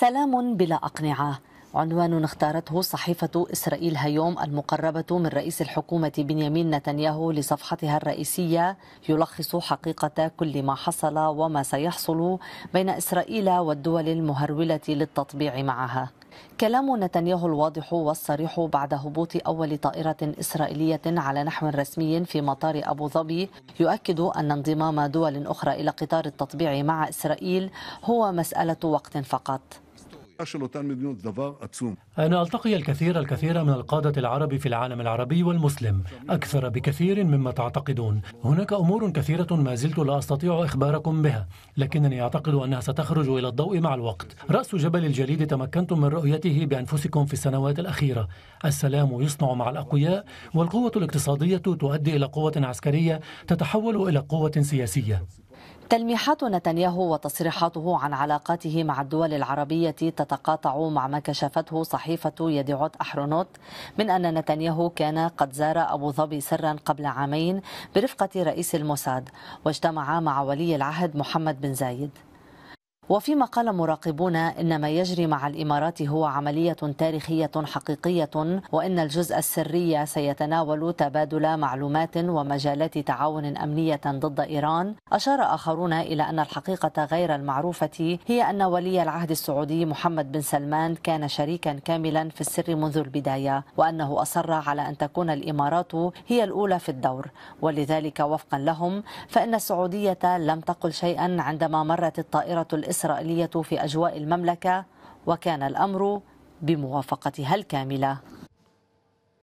سلام بلا أقنعة عنوان اختارته صحيفة إسرائيل هيوم المقربة من رئيس الحكومة بنيامين نتنياهو لصفحتها الرئيسية يلخص حقيقة كل ما حصل وما سيحصل بين إسرائيل والدول المهرولة للتطبيع معها كلام نتنياهو الواضح والصريح بعد هبوط أول طائرة إسرائيلية على نحو رسمي في مطار أبو ظبي يؤكد أن انضمام دول أخرى إلى قطار التطبيع مع إسرائيل هو مسألة وقت فقط أنا ألتقي الكثير الكثير من القادة العرب في العالم العربي والمسلم أكثر بكثير مما تعتقدون هناك أمور كثيرة ما زلت لا أستطيع إخباركم بها لكنني أعتقد أنها ستخرج إلى الضوء مع الوقت رأس جبل الجليد تمكنتم من رؤيته بأنفسكم في السنوات الأخيرة السلام يصنع مع الأقوياء والقوة الاقتصادية تؤدي إلى قوة عسكرية تتحول إلى قوة سياسية تلميحات نتنياهو وتصريحاته عن علاقاته مع الدول العربية تتقاطع مع ما كشفته صحيفة يديعوت أحرونوت من أن نتنياهو كان قد زار أبو ظبي سرا قبل عامين برفقة رئيس الموساد واجتمع مع ولي العهد محمد بن زايد وفيما قال مراقبون ان ما يجري مع الامارات هو عمليه تاريخيه حقيقيه وان الجزء السري سيتناول تبادل معلومات ومجالات تعاون امنيه ضد ايران اشار اخرون الى ان الحقيقه غير المعروفه هي ان ولي العهد السعودي محمد بن سلمان كان شريكا كاملا في السر منذ البدايه وانه اصر على ان تكون الامارات هي الاولى في الدور ولذلك وفقا لهم فان السعوديه لم تقل شيئا عندما مرت الطائره الإسرائيلية الإسرائيلية في أجواء المملكة وكان الأمر بموافقتها الكاملة